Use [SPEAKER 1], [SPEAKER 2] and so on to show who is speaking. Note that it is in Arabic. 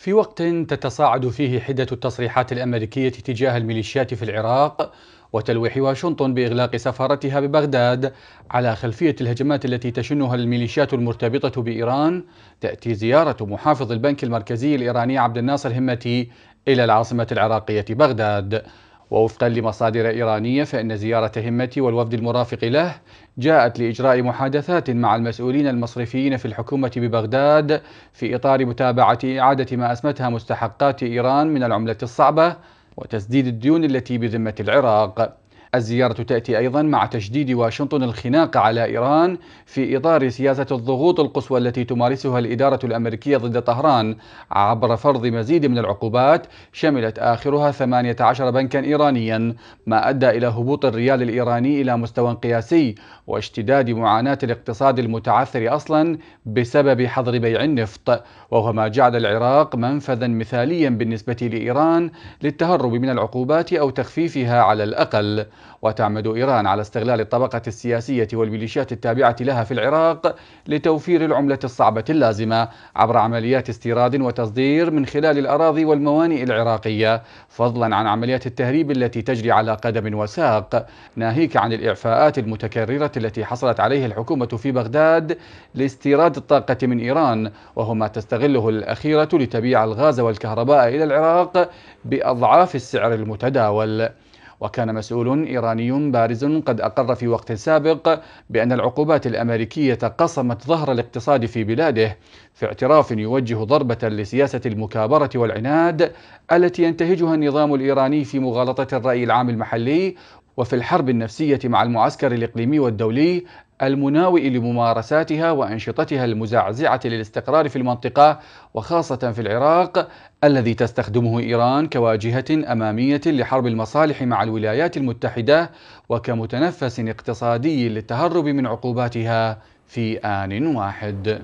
[SPEAKER 1] في وقت تتصاعد فيه حدة التصريحات الأمريكية تجاه الميليشيات في العراق وتلويح واشنطن بإغلاق سفارتها ببغداد على خلفية الهجمات التي تشنها الميليشيات المرتبطة بإيران تأتي زيارة محافظ البنك المركزي الإيراني عبد الناصر همتي إلى العاصمة العراقية بغداد ووفقا لمصادر إيرانية فإن زيارة همتي والوفد المرافق له جاءت لإجراء محادثات مع المسؤولين المصرفيين في الحكومة ببغداد في إطار متابعة إعادة ما أسمتها مستحقات إيران من العملة الصعبة وتسديد الديون التي بذمة العراق الزيارة تأتي أيضا مع تشديد واشنطن الخناق على إيران في إطار سياسة الضغوط القصوى التي تمارسها الإدارة الأمريكية ضد طهران عبر فرض مزيد من العقوبات شملت آخرها 18 بنكا إيرانيا ما أدى إلى هبوط الريال الإيراني إلى مستوى قياسي واشتداد معاناة الاقتصاد المتعثر أصلا بسبب حظر بيع النفط وهو ما جعل العراق منفذا مثاليا بالنسبة لإيران للتهرب من العقوبات أو تخفيفها على الأقل وتعمد إيران على استغلال الطبقة السياسية والميليشيات التابعة لها في العراق لتوفير العملة الصعبة اللازمة عبر عمليات استيراد وتصدير من خلال الأراضي والموانئ العراقية فضلا عن عمليات التهريب التي تجري على قدم وساق ناهيك عن الإعفاءات المتكررة التي حصلت عليها الحكومة في بغداد لاستيراد الطاقة من إيران وهو ما تستغله الأخيرة لتبيع الغاز والكهرباء إلى العراق بأضعاف السعر المتداول وكان مسؤول إيراني بارز قد أقر في وقت سابق بأن العقوبات الأمريكية قصمت ظهر الاقتصاد في بلاده في اعتراف يوجه ضربة لسياسة المكابرة والعناد التي ينتهجها النظام الإيراني في مغالطة الرأي العام المحلي وفي الحرب النفسية مع المعسكر الإقليمي والدولي المناوئ لممارساتها وأنشطتها المزعزعة للاستقرار في المنطقة وخاصة في العراق الذي تستخدمه إيران كواجهة أمامية لحرب المصالح مع الولايات المتحدة وكمتنفس اقتصادي للتهرب من عقوباتها في آن واحد